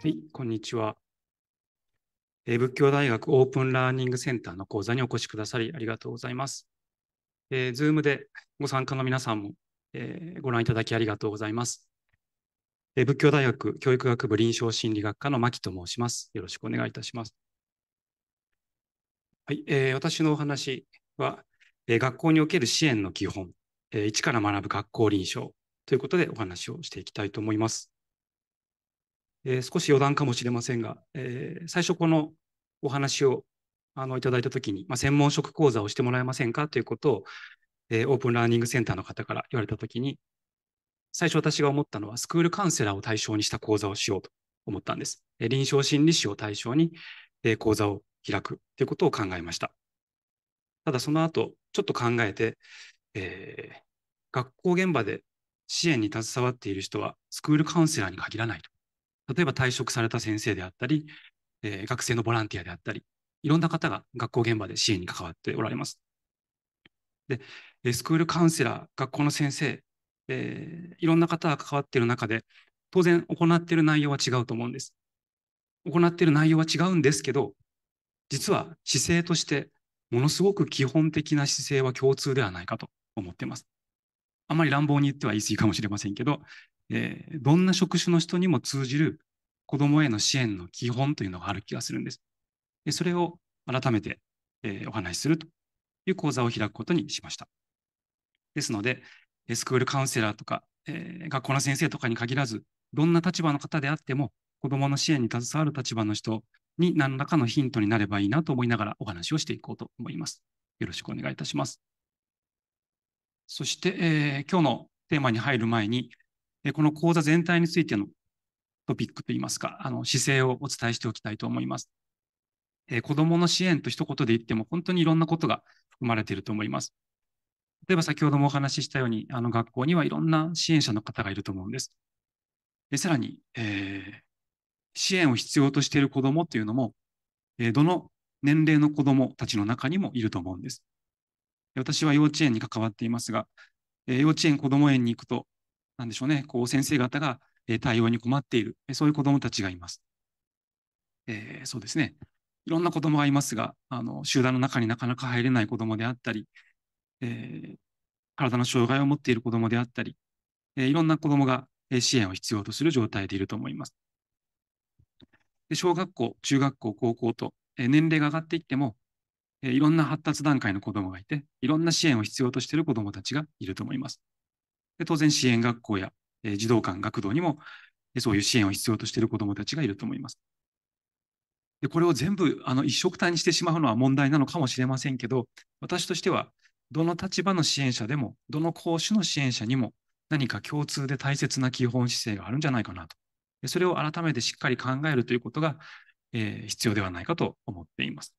はい、こんにちは。えー、仏教大学オープンラーニングセンターの講座にお越しくださりありがとうございます。えー、Zoom でご参加の皆さんも、えー、ご覧いただきありがとうございます。えー、仏教大学教育学部臨床心理学科の牧と申します。よろしくお願いいたします。はい、えー、私のお話は、えー、学校における支援の基本、えー、一から学ぶ学校臨床ということでお話をしていきたいと思います。えー、少し余談かもしれませんが、えー、最初このお話をあのいただいたときに、まあ、専門職講座をしてもらえませんかということを、えー、オープンラーニングセンターの方から言われたときに、最初私が思ったのは、スクールカウンセラーを対象にした講座をしようと思ったんです。え臨床心理士を対象に、え講座を開くということを考えました。ただその後、ちょっと考えて、え学校現場で支援に携わっている人は、スクールカウンセラーに限らないと。例えば退職された先生であったり、えー、学生のボランティアであったり、いろんな方が学校現場で支援に関わっておられます。で、スクールカウンセラー、学校の先生、えー、いろんな方が関わっている中で、当然行っている内容は違うと思うんです。行っている内容は違うんですけど、実は姿勢としてものすごく基本的な姿勢は共通ではないかと思っています。あまり乱暴に言っては言い過ぎかもしれませんけど、えー、どんな職種の人にも通じる子どもへの支援の基本というのがある気がするんです。でそれを改めて、えお話しするという講座を開くことにしました。ですので、スクールカウンセラーとか、え学校の先生とかに限らず、どんな立場の方であっても、子どもの支援に携わる立場の人に何らかのヒントになればいいなと思いながらお話をしていこうと思います。よろしくお願いいたします。そして、えー、今日のテーマに入る前に、えこの講座全体についてのトピックといいますか、あの姿勢をお伝えしておきたいと思います。えー、子どもの支援と一言で言っても、本当にいろんなことが含まれていると思います。例えば先ほどもお話ししたように、あの学校にはいろんな支援者の方がいると思うんです。でさらに、えー、支援を必要としている子どもというのも、えー、どの年齢の子どもたちの中にもいると思うんです。私は幼稚園に関わっていますが、えー、幼稚園こども園に行くと、なんでしょうね、こう先生方が対応に困っている、そういう子どもたちがいます。えー、そうですね。いろんな子どもがいますがあの、集団の中になかなか入れない子どもであったり、えー、体の障害を持っている子どもであったり、えー、いろんな子どもが支援を必要とする状態でいると思います。で小学校、中学校、高校と、え年齢が上がっていっても、えいろんな発達段階の子どもがいて、いろんな支援を必要としている子どもたちがいると思います。で当然、支援学校やえ児童館、学童にも、そういう支援を必要としている子どもたちがいると思います。でこれを全部あの一色体にしてしまうのは問題なのかもしれませんけど、私としては、どの立場の支援者でも、どの講師の支援者にも、何か共通で大切な基本姿勢があるんじゃないかなと。それを改めてしっかり考えるということが、えー、必要ではないかと思っています。